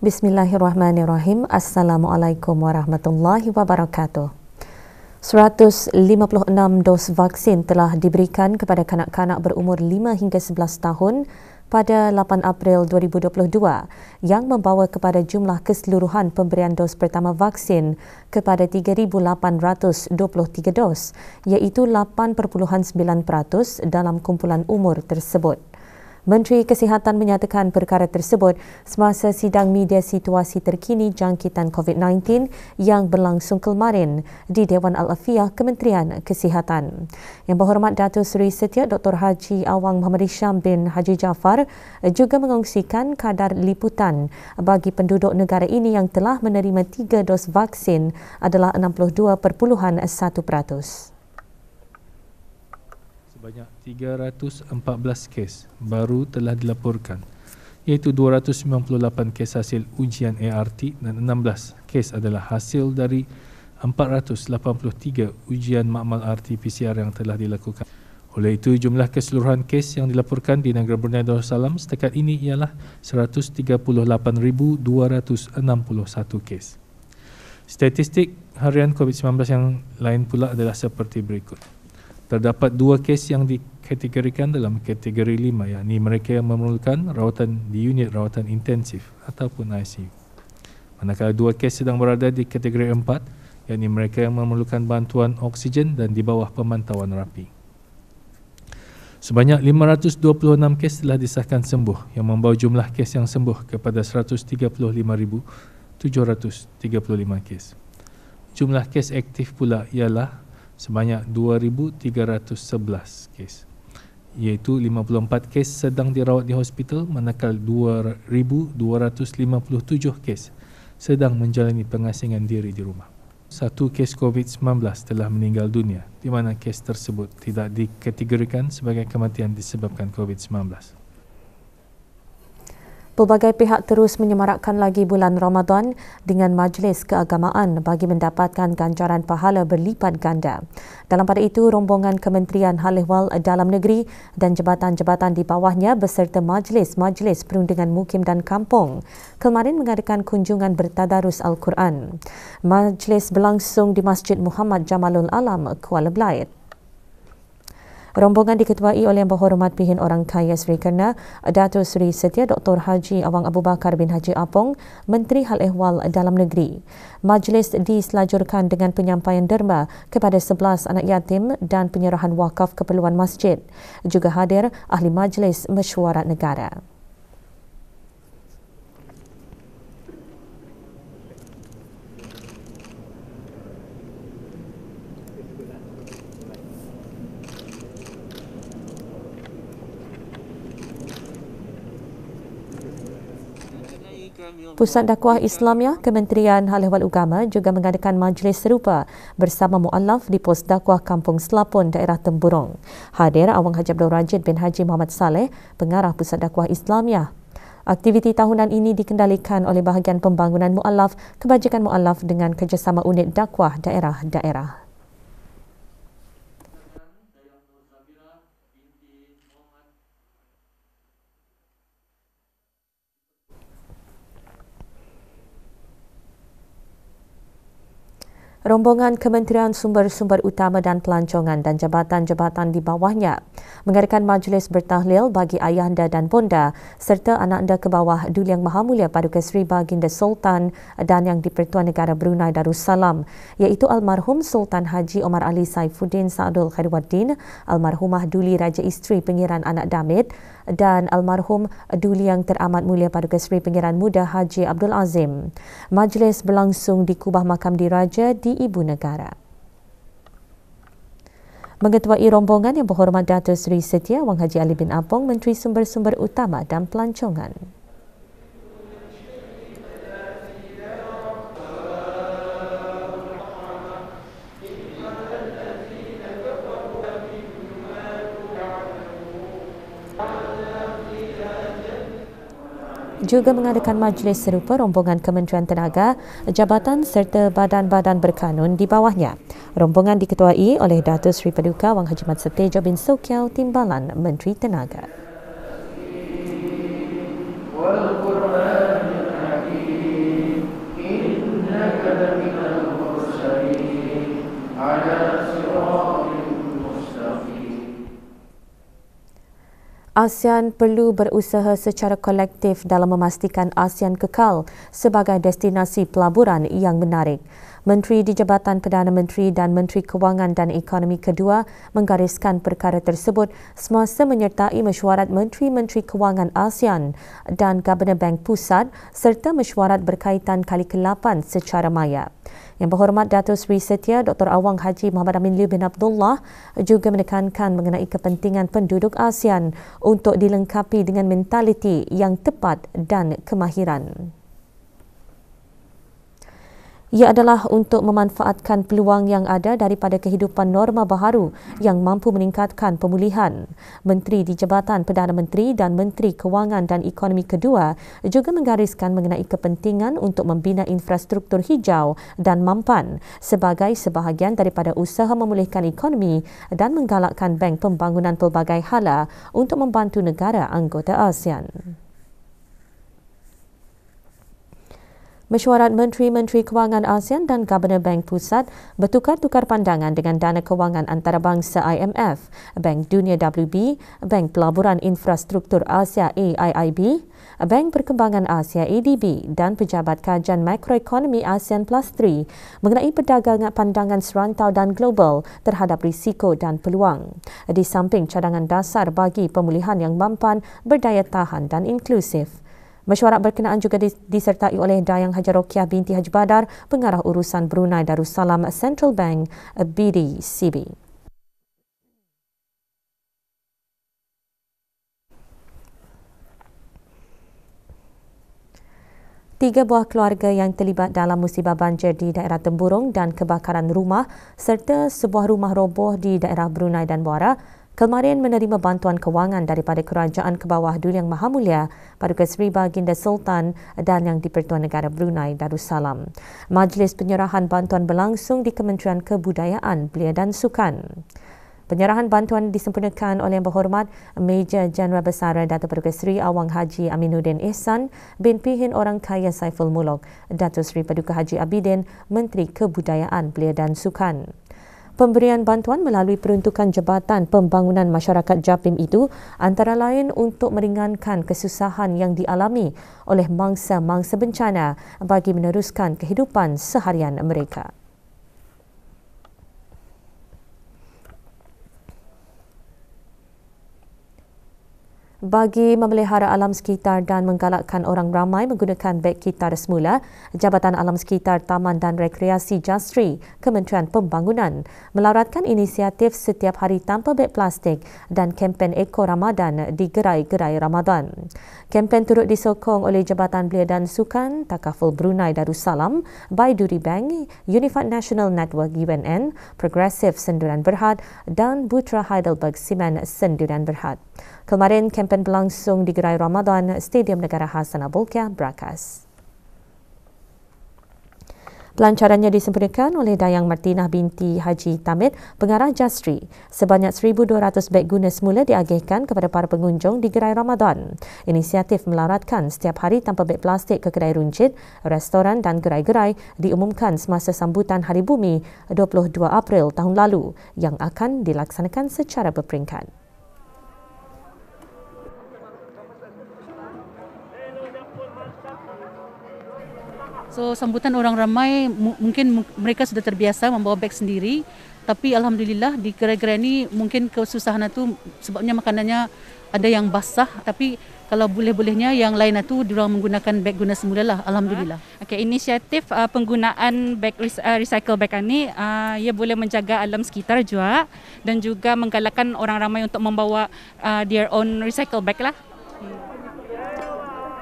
Bismillahirrahmanirrahim. Assalamualaikum warahmatullahi wabarakatuh. 156 dos vaksin telah diberikan kepada kanak-kanak berumur 5 hingga 11 tahun pada 8 April 2022 yang membawa kepada jumlah keseluruhan pemberian dos pertama vaksin kepada 3823 dos iaitu 8.9% dalam kumpulan umur tersebut. Menteri Kesihatan menyatakan perkara tersebut semasa sidang media situasi terkini jangkitan COVID-19 yang berlangsung kemarin di Dewan Al-Afiyah Kementerian Kesihatan. Yang berhormat Datuk Seri Setia Dr. Haji Awang Muhammad Isham bin Haji Jafar juga mengongsikan kadar liputan bagi penduduk negara ini yang telah menerima tiga dos vaksin adalah 62.1% sebanyak 314 kes baru telah dilaporkan iaitu 298 kes hasil ujian ART dan 16 kes adalah hasil dari 483 ujian makmal RT-PCR yang telah dilakukan. Oleh itu, jumlah keseluruhan kes yang dilaporkan di Negeri Brunei Darussalam setakat ini ialah 138,261 kes. Statistik harian COVID-19 yang lain pula adalah seperti berikut terdapat dua kes yang dikategorikan dalam kategori 5 iaitu mereka yang memerlukan rawatan di unit rawatan intensif ataupun ICU. Manakala dua kes sedang berada di kategori 4 iaitu mereka yang memerlukan bantuan oksigen dan di bawah pemantauan rapi. Sebanyak 526 kes telah disahkan sembuh yang membawa jumlah kes yang sembuh kepada 135,735 kes. Jumlah kes aktif pula ialah sebanyak 2311 kes iaitu 54 kes sedang dirawat di hospital manakala 2257 kes sedang menjalani pengasingan diri di rumah. Satu kes COVID-19 telah meninggal dunia di mana kes tersebut tidak dikategorikan sebagai kematian disebabkan COVID-19. Pelbagai pihak terus menyemarakkan lagi bulan Ramadan dengan majlis keagamaan bagi mendapatkan ganjaran pahala berlipat ganda. Dalam pada itu, rombongan Kementerian Hal Ehwal Dalam Negeri dan jabatan-jabatan di bawahnya beserta majlis-majlis perundingan mukim dan kampung kemarin mengadakan kunjungan bertadarus Al-Quran. Majlis berlangsung di Masjid Muhammad Jamalul Alam, Kuala Belait. Rombongan diketuai oleh Yang Berhormat Pihin Orang Kaya Sri Kena, Dato' Sri Setia Dr. Haji Awang Abu Bakar bin Haji Apong, Menteri Hal Ehwal Dalam Negeri. Majlis diselajurkan dengan penyampaian derma kepada 11 anak yatim dan penyerahan wakaf keperluan masjid. Juga hadir Ahli Majlis Mesyuarat Negara. Pusat Dakwah Islamiah Kementerian Hal Ehwal Ugama juga mengadakan majlis serupa bersama Muallaf di Pos Dakwah Kampung Selapun daerah Temburong. Hadir Awang Haji Abdul Rajid bin Haji Muhammad Saleh, pengarah Pusat Dakwah Islamiah. Aktiviti tahunan ini dikendalikan oleh bahagian pembangunan Muallaf, kebajikan Muallaf dengan kerjasama unit dakwah daerah-daerah. rombongan Kementerian Sumber-Sumber Utama dan Pelancongan dan jabatan-jabatan di bawahnya mengadakan majlis bertahlil bagi ayahanda dan bonda serta anak anda ke bawah Yang Maha Mulia Paduka Seri Baginda Sultan dan Yang di-Pertuan Negara Brunei Darussalam iaitu Almarhum Sultan Haji Omar Ali Saifuddin Saadul Khairuddin, Almarhumah Duli Raja Isteri Pengiran Anak Damit, dan almarhum Duli yang teramat mulia Paduka Seri Pengiran Muda Haji Abdul Azim. Majlis berlangsung di Kubah Makam Diraja di Ibu Negara. Mengetuai rombongan yang berhormat datuk Seri Setia Wang Haji Ali bin Apong, Menteri Sumber-Sumber Utama dan Pelancongan. juga mengadakan majlis serupa rombongan Kementerian Tenaga, jabatan serta badan-badan berkanun di bawahnya. Rombongan diketuai oleh Datuk Sri Paduka Wang Haji Mat Setejo bin Sokiau Timbalan Menteri Tenaga. Well, ASEAN perlu berusaha secara kolektif dalam memastikan ASEAN kekal sebagai destinasi pelaburan yang menarik. Menteri di Jabatan Perdana Menteri dan Menteri Kewangan dan Ekonomi Kedua menggariskan perkara tersebut semasa menyertai mesyuarat Menteri-Menteri Kewangan ASEAN dan Gabenor Bank Pusat serta mesyuarat berkaitan kali ke-8 secara maya. Yang berhormat Datuk Sri Setia Dr. Awang Haji Muhammad Amin Liu bin Abdullah juga menekankan mengenai kepentingan penduduk ASEAN untuk dilengkapi dengan mentaliti yang tepat dan kemahiran ia adalah untuk memanfaatkan peluang yang ada daripada kehidupan norma baharu yang mampu meningkatkan pemulihan. Menteri di Jabatan Perdana Menteri dan Menteri Kewangan dan Ekonomi Kedua juga menggariskan mengenai kepentingan untuk membina infrastruktur hijau dan mampan sebagai sebahagian daripada usaha memulihkan ekonomi dan menggalakkan Bank Pembangunan Pelbagai Hala untuk membantu negara anggota ASEAN. mesyuarat menteri-menteri kewangan ASEAN dan Gabenor Bank Pusat bertukar-tukar pandangan dengan dana kewangan antarabangsa IMF, Bank Dunia WB, Bank Pelaburan Infrastruktur Asia AIIB, Bank Perkembangan Asia ADB dan Pejabat Kajian Makroekonomi ASEAN Plus 3 mengenai perdagangan pandangan serantau dan global terhadap risiko dan peluang. Di samping cadangan dasar bagi pemulihan yang mampan, berdaya tahan dan inklusif. Mesyuarat berkenaan juga disertai oleh Dayang Hajar Rokiah binti Haji Badar, pengarah urusan Brunei Darussalam Central Bank BDCB. Tiga buah keluarga yang terlibat dalam musibah banjir di daerah Temburong dan kebakaran rumah serta sebuah rumah roboh di daerah Brunei dan Buara kemarin menerima bantuan kewangan daripada Kerajaan Kebawah Dun Yang Maha Mulia, Paduka Seri Baginda Sultan dan Yang Dipertuan Negara Brunei Darussalam. Majlis penyerahan bantuan berlangsung di Kementerian Kebudayaan, Belia dan Sukan. Penyerahan bantuan disempurnakan oleh Yang Berhormat Major Jenderal Besar Datuk Paduka Seri Awang Haji Aminuddin Ihsan bin Pihin Orang Kaya Saiful Mulok, Datuk Seri Paduka Haji Abidin, Menteri Kebudayaan, Belia dan Sukan pemberian bantuan melalui peruntukan Jabatan Pembangunan Masyarakat JAPIM itu antara lain untuk meringankan kesusahan yang dialami oleh mangsa-mangsa bencana bagi meneruskan kehidupan seharian mereka. bagi memelihara alam sekitar dan menggalakkan orang ramai menggunakan beg kitar semula, Jabatan Alam Sekitar Taman dan Rekreasi Jastri, Kementerian Pembangunan, melaratkan inisiatif setiap hari tanpa beg plastik dan kempen Eko Ramadan di gerai-gerai Ramadan. Kempen turut disokong oleh Jabatan Belia dan Sukan, Takaful Brunei Darussalam, Baiduri Bank, Unified National Network UNN, Progressive Senduran Berhad dan Butra Heidelberg Simen Senduran Berhad. Kemarin, kempen kempen berlangsung di Gerai Ramadan Stadium Negara Hasan Abulkia, Brakas. Pelancarannya disempurnakan oleh Dayang Martinah binti Haji Tamid, pengarah Jastri. Sebanyak 1,200 beg guna semula diagihkan kepada para pengunjung di Gerai Ramadan. Inisiatif melaratkan setiap hari tanpa beg plastik ke gerai runcit, restoran dan gerai-gerai diumumkan semasa sambutan Hari Bumi 22 April tahun lalu yang akan dilaksanakan secara berperingkat. So sambutan orang ramai mungkin mereka sudah terbiasa membawa beg sendiri tapi alhamdulillah di gerai-gerai ini mungkin kesusahan itu sebabnya makanannya ada yang basah tapi kalau boleh-bolehnya yang lain itu diorang menggunakan beg guna semula lah alhamdulillah. Ah. Okay, inisiatif uh, penggunaan beg uh, recycle beg ini uh, ia boleh menjaga alam sekitar juga dan juga menggalakkan orang ramai untuk membawa uh, their own recycle bag lah. Hmm.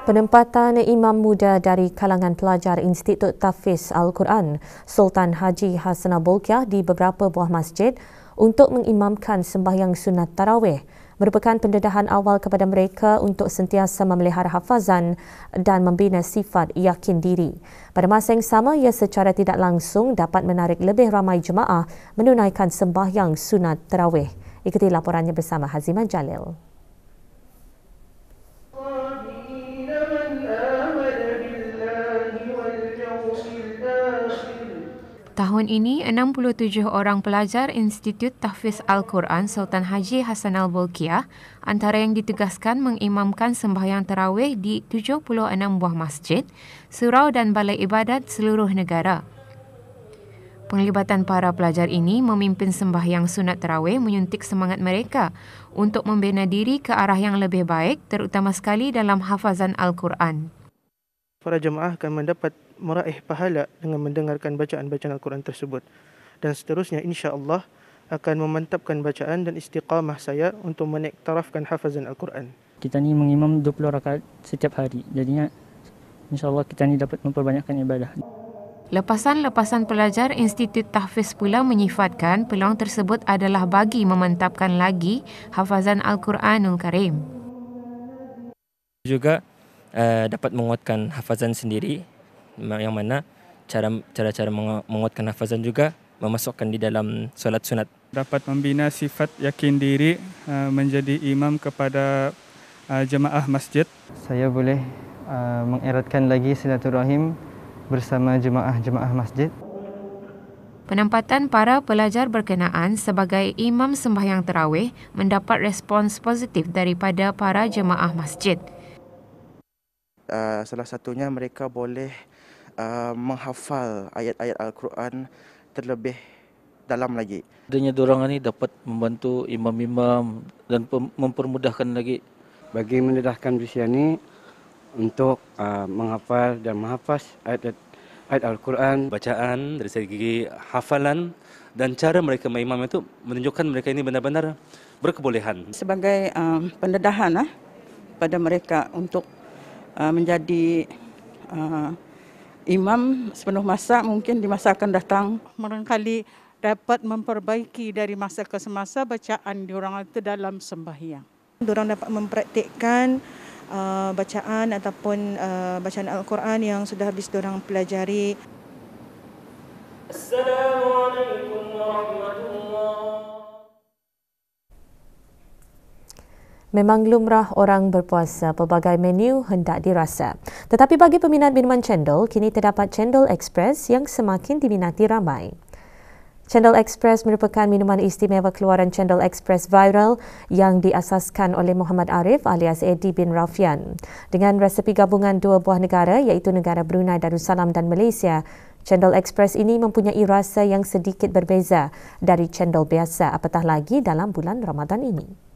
Penempatan Imam Muda dari kalangan pelajar Institut Tafiz Al-Quran, Sultan Haji Hasanah Bolkiah di beberapa buah masjid untuk mengimamkan sembahyang sunat Tarawih merupakan pendedahan awal kepada mereka untuk sentiasa memelihara hafazan dan membina sifat yakin diri. Pada masa yang sama, ia secara tidak langsung dapat menarik lebih ramai jemaah menunaikan sembahyang sunat Tarawih. Ikuti laporannya bersama Haziman Jalil. Tahun ini, 67 orang pelajar Institut Tahfiz Al-Quran Sultan Haji Hassan al Bolkiah antara yang ditugaskan mengimamkan sembahyang terawih di 76 buah masjid, surau dan balai ibadat seluruh negara. Penglibatan para pelajar ini memimpin sembahyang sunat terawih menyuntik semangat mereka untuk membina diri ke arah yang lebih baik terutama sekali dalam hafazan Al-Quran. Para jemaah akan mendapat meraih pahala dengan mendengarkan bacaan bacaan Al-Quran tersebut. Dan seterusnya insya-Allah akan memantapkan bacaan dan istiqamah saya untuk menektarafkan tarafkan hafazan Al-Quran. Kita ni mengimam 20 rakaat setiap hari. Jadinya insya-Allah kita ni dapat memperbanyakkan ibadah. Lepasan-lepasan pelajar Institut Tahfiz pula menyifatkan peluang tersebut adalah bagi memantapkan lagi hafazan Al-Quranul Karim. Juga uh, dapat menguatkan hafazan sendiri yang mana cara cara cara menguatkan hafazan juga memasukkan di dalam solat sunat dapat membina sifat yakin diri eh, menjadi imam kepada eh, jemaah masjid saya boleh eh, mengeratkan lagi silaturahim bersama jemaah-jemaah masjid Penempatan para pelajar berkenaan sebagai imam sembahyang terawih mendapat respons positif daripada para jemaah masjid. Uh, salah satunya mereka boleh uh, menghafal ayat-ayat Al-Quran terlebih dalam lagi. Adanya dorongan ini dapat membantu imam-imam dan mempermudahkan lagi. Bagi mendedahkan usia ini untuk uh, menghafal dan menghafaz ayat-ayat, ayat Al-Quran. Bacaan dari segi hafalan dan cara mereka mengimam itu menunjukkan mereka ini benar-benar berkebolehan. Sebagai uh, pendedahan uh, pada mereka untuk uh, menjadi uh, imam sepenuh masa mungkin di masa akan datang. Merengkali dapat memperbaiki dari masa ke semasa bacaan diorang itu dalam sembahyang. Diorang dapat mempraktikkan uh, bacaan ataupun uh, bacaan Al-Quran yang sudah habis diorang pelajari. Assalamualaikum warahmatullahi wabarakatuh. Memang lumrah orang berpuasa pelbagai menu hendak dirasa. Tetapi bagi peminat minuman cendol, kini terdapat Cendol ekspres yang semakin diminati ramai. Cendol Express merupakan minuman istimewa keluaran Cendol Express Viral yang diasaskan oleh Muhammad Arif alias Eddie bin Rafian. Dengan resepi gabungan dua buah negara iaitu negara Brunei Darussalam dan Malaysia, Cendol Express ini mempunyai rasa yang sedikit berbeza dari cendol biasa apatah lagi dalam bulan Ramadan ini.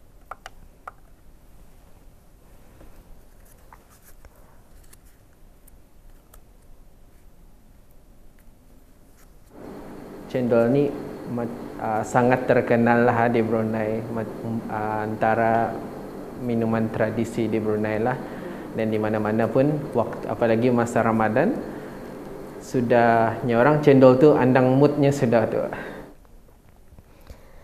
cendol ni uh, sangat terkenal lah di Brunei uh, antara minuman tradisi di Brunei lah dan di mana-mana pun waktu apalagi masa Ramadan sudah nyorang cendol tu andang moodnya sudah tu.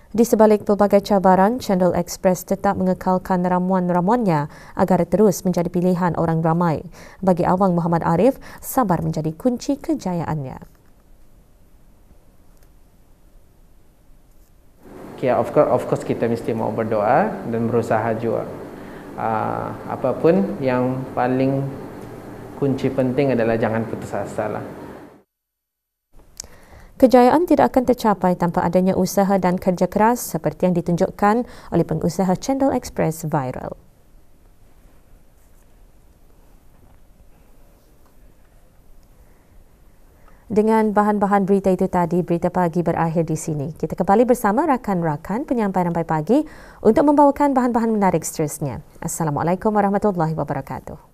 Di sebalik pelbagai cabaran, Cendol Express tetap mengekalkan ramuan-ramuannya agar terus menjadi pilihan orang ramai. Bagi Awang Muhammad Arif, sabar menjadi kunci kejayaannya. okay, of course of course kita mesti mau berdoa dan berusaha juga. uh, ah, apapun yang paling kunci penting adalah jangan putus asa lah Kejayaan tidak akan tercapai tanpa adanya usaha dan kerja keras seperti yang ditunjukkan oleh pengusaha Channel Express Viral. Dengan bahan-bahan berita itu tadi, berita pagi berakhir di sini. Kita kembali bersama rakan-rakan penyampaian rampai pagi untuk membawakan bahan-bahan menarik seterusnya. Assalamualaikum warahmatullahi wabarakatuh.